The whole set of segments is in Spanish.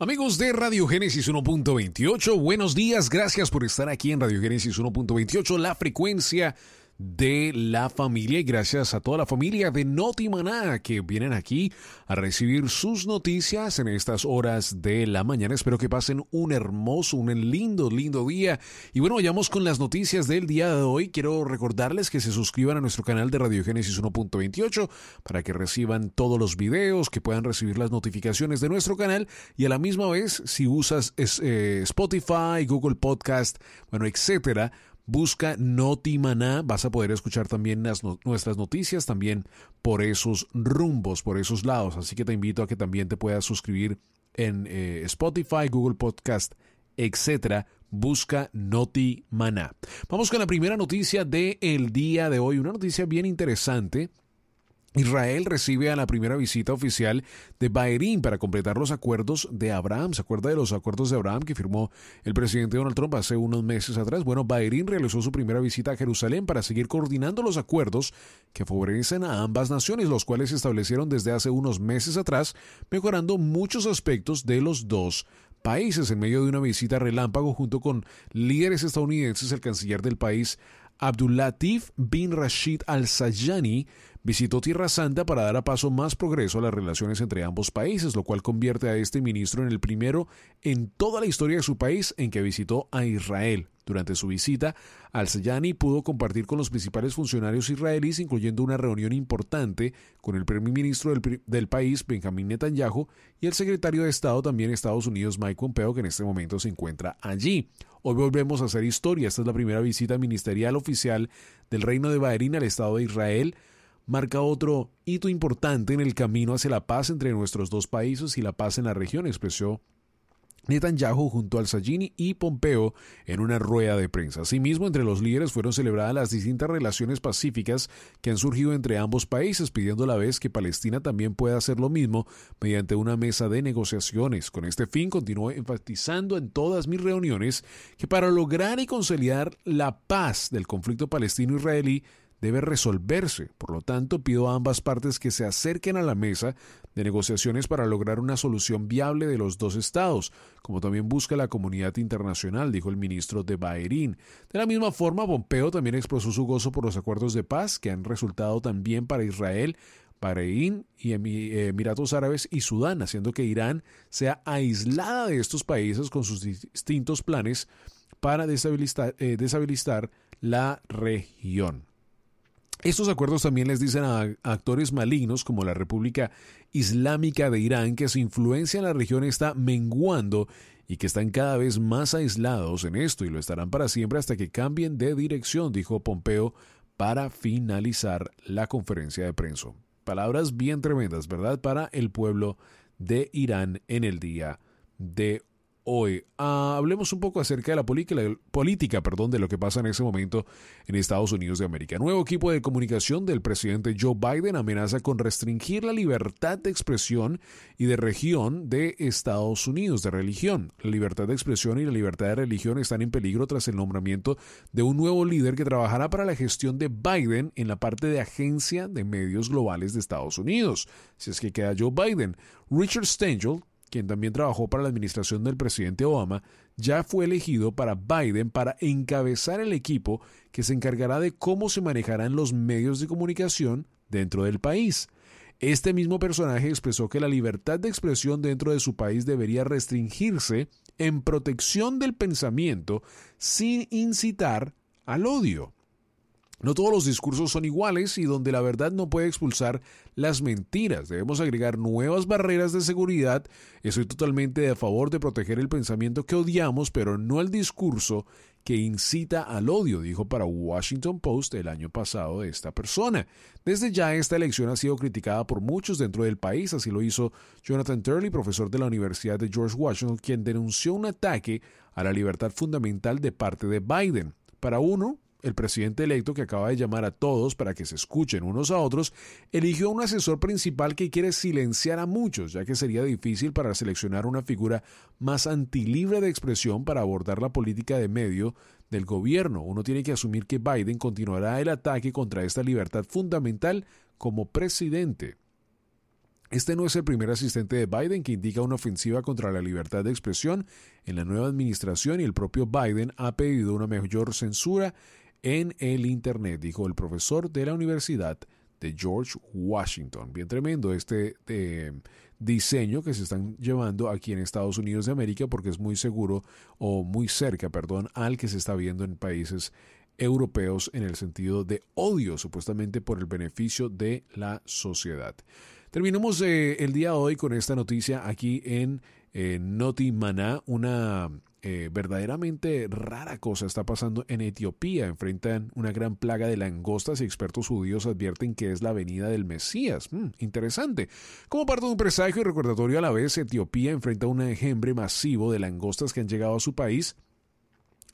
Amigos de Radio Génesis 1.28, buenos días, gracias por estar aquí en Radio Génesis 1.28, la frecuencia de la familia y gracias a toda la familia de Notimaná que vienen aquí a recibir sus noticias en estas horas de la mañana. Espero que pasen un hermoso, un lindo, lindo día. Y bueno, vayamos con las noticias del día de hoy. Quiero recordarles que se suscriban a nuestro canal de Radiogénesis 1.28 para que reciban todos los videos, que puedan recibir las notificaciones de nuestro canal y a la misma vez si usas eh, Spotify, Google Podcast, bueno, etcétera Busca Noti Maná, vas a poder escuchar también nuestras noticias también por esos rumbos, por esos lados. Así que te invito a que también te puedas suscribir en eh, Spotify, Google Podcast, etcétera. Busca Noti Maná. Vamos con la primera noticia del el día de hoy, una noticia bien interesante Israel recibe a la primera visita oficial de Bahrein para completar los acuerdos de Abraham. ¿Se acuerda de los acuerdos de Abraham que firmó el presidente Donald Trump hace unos meses atrás? Bueno, Bahrein realizó su primera visita a Jerusalén para seguir coordinando los acuerdos que favorecen a ambas naciones, los cuales se establecieron desde hace unos meses atrás, mejorando muchos aspectos de los dos países. En medio de una visita relámpago junto con líderes estadounidenses, el canciller del país Abdulatif bin Rashid al-Sayani visitó Tierra Santa para dar a paso más progreso a las relaciones entre ambos países, lo cual convierte a este ministro en el primero en toda la historia de su país en que visitó a Israel. Durante su visita, Al-Sayani pudo compartir con los principales funcionarios israelíes, incluyendo una reunión importante con el primer ministro del, país, Benjamín Netanyahu, y el secretario de Estado también de Estados Unidos, Mike Pompeo, que en este momento se encuentra allí. Hoy volvemos a hacer historia. Esta es la primera visita ministerial oficial del Reino de Bahrein al Estado de Israel marca otro hito importante en el camino hacia la paz entre nuestros dos países y la paz en la región, expresó Netanyahu junto al Sajini y Pompeo en una rueda de prensa. Asimismo, entre los líderes fueron celebradas las distintas relaciones pacíficas que han surgido entre ambos países, pidiendo a la vez que Palestina también pueda hacer lo mismo mediante una mesa de negociaciones. Con este fin, continuó enfatizando en todas mis reuniones que para lograr y conciliar la paz del conflicto palestino-israelí debe resolverse. Por lo tanto, pido a ambas partes que se acerquen a la mesa de negociaciones para lograr una solución viable de los dos estados, como también busca la comunidad internacional, dijo el ministro de Bahrein. De la misma forma, Pompeo también expresó su gozo por los acuerdos de paz que han resultado también para Israel, Bahrein y Emiratos Árabes y Sudán, haciendo que Irán sea aislada de estos países con sus distintos planes para deshabilitar eh, la región. Estos acuerdos también les dicen a actores malignos como la República Islámica de Irán que su influencia en la región está menguando y que están cada vez más aislados en esto y lo estarán para siempre hasta que cambien de dirección, dijo Pompeo para finalizar la conferencia de prensa. Palabras bien tremendas, ¿verdad?, para el pueblo de Irán en el día de hoy. Ah, hablemos un poco acerca de la política, perdón, de lo que pasa en ese momento en Estados Unidos de América. Nuevo equipo de comunicación del presidente Joe Biden amenaza con restringir la libertad de expresión y de región de Estados Unidos, de religión. La libertad de expresión y la libertad de religión están en peligro tras el nombramiento de un nuevo líder que trabajará para la gestión de Biden en la parte de agencia de medios globales de Estados Unidos. Si es que queda Joe Biden, Richard Stengel, quien también trabajó para la administración del presidente Obama, ya fue elegido para Biden para encabezar el equipo que se encargará de cómo se manejarán los medios de comunicación dentro del país. Este mismo personaje expresó que la libertad de expresión dentro de su país debería restringirse en protección del pensamiento sin incitar al odio. No todos los discursos son iguales y donde la verdad no puede expulsar las mentiras. Debemos agregar nuevas barreras de seguridad. Estoy totalmente a favor de proteger el pensamiento que odiamos, pero no el discurso que incita al odio, dijo para Washington Post el año pasado esta persona. Desde ya esta elección ha sido criticada por muchos dentro del país, así lo hizo Jonathan Turley, profesor de la Universidad de George Washington, quien denunció un ataque a la libertad fundamental de parte de Biden. Para uno, el presidente electo que acaba de llamar a todos para que se escuchen unos a otros, eligió un asesor principal que quiere silenciar a muchos, ya que sería difícil para seleccionar una figura más antilibre de expresión para abordar la política de medio del gobierno. Uno tiene que asumir que Biden continuará el ataque contra esta libertad fundamental como presidente. Este no es el primer asistente de Biden que indica una ofensiva contra la libertad de expresión en la nueva administración y el propio Biden ha pedido una mayor censura en el Internet, dijo el profesor de la Universidad de George Washington. Bien tremendo este eh, diseño que se están llevando aquí en Estados Unidos de América porque es muy seguro o muy cerca, perdón, al que se está viendo en países europeos en el sentido de odio supuestamente por el beneficio de la sociedad. Terminamos eh, el día de hoy con esta noticia aquí en eh, Notimana una eh, verdaderamente rara cosa está pasando en Etiopía. Enfrentan una gran plaga de langostas y expertos judíos advierten que es la venida del Mesías. Hmm, interesante. Como parte de un presagio y recordatorio a la vez, Etiopía enfrenta un enjambre masivo de langostas que han llegado a su país,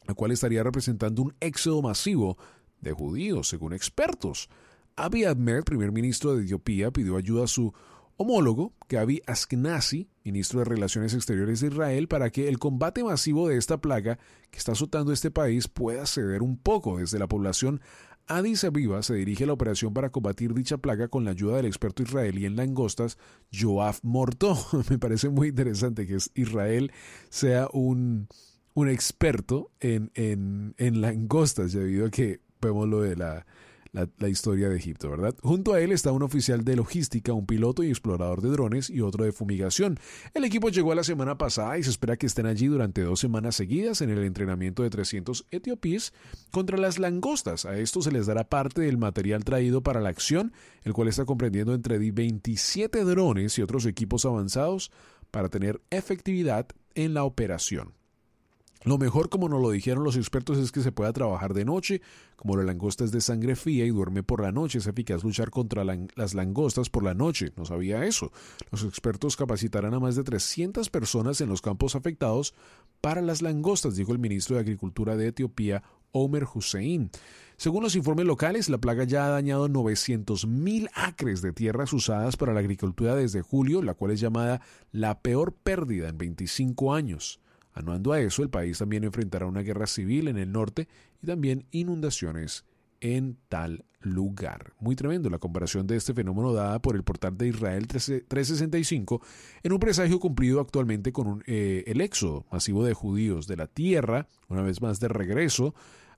la cual estaría representando un éxodo masivo de judíos, según expertos. Abiy Ahmed, primer ministro de Etiopía, pidió ayuda a su homólogo, Gaby Asknazi, ministro de Relaciones Exteriores de Israel, para que el combate masivo de esta plaga que está azotando este país pueda ceder un poco. Desde la población Addis Abeba se dirige a la operación para combatir dicha plaga con la ayuda del experto israelí en langostas, Joaf Morto. Me parece muy interesante que Israel sea un, un experto en, en, en langostas, debido a que vemos lo de la la, historia de Egipto, ¿verdad? Junto a él está un oficial de logística, un piloto y explorador de drones y otro de fumigación. El equipo llegó la semana pasada y se espera que estén allí durante dos semanas seguidas en el entrenamiento de 300 etiopíes contra las langostas. A esto se les dará parte del material traído para la acción, el cual está comprendiendo entre 27 drones y otros equipos avanzados para tener efectividad en la operación. Lo mejor, como nos lo dijeron los expertos, es que se pueda trabajar de noche. Como la langosta es de sangre fría y duerme por la noche, es eficaz luchar contra las langostas por la noche. No sabía eso. Los expertos capacitarán a más de 300 personas en los campos afectados para las langostas, dijo el ministro de Agricultura de Etiopía, Omer Hussein. Según los informes locales, la plaga ya ha dañado 900.000 acres de tierras usadas para la agricultura desde julio, la cual es llamada la peor pérdida en 25 años. Anuando a eso, el país también enfrentará una guerra civil en el norte y también inundaciones en tal lugar. Muy tremendo la comparación de este fenómeno dada por el portal de Israel 365 en un presagio cumplido actualmente con eh, el éxodo masivo de judíos de la tierra, una vez más de regreso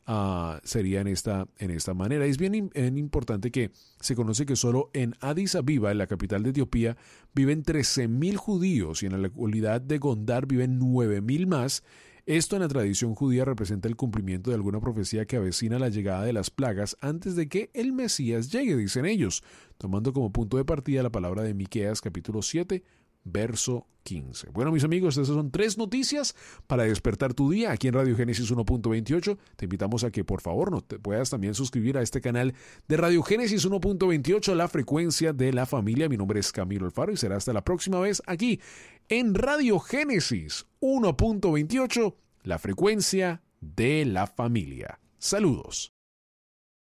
Ah, sería en esta, en esta manera. Es bien importante que se conoce que solo en Addis Abeba, en la capital de Etiopía, viven 13.000 judíos y en la localidad de Gondar viven 9.000 más. Esto en la tradición judía representa el cumplimiento de alguna profecía que avecina la llegada de las plagas antes de que el Mesías llegue, dicen ellos, tomando como punto de partida la palabra de Miqueas capítulo 7, verso 15. Bueno, mis amigos, esas son tres noticias para despertar tu día aquí en Radio Génesis 1.28. Te invitamos a que por favor no te puedas también suscribir a este canal de Radio Génesis 1.28, la frecuencia de la familia. Mi nombre es Camilo Alfaro y será hasta la próxima vez aquí en Radio Génesis 1.28, la frecuencia de la familia. Saludos.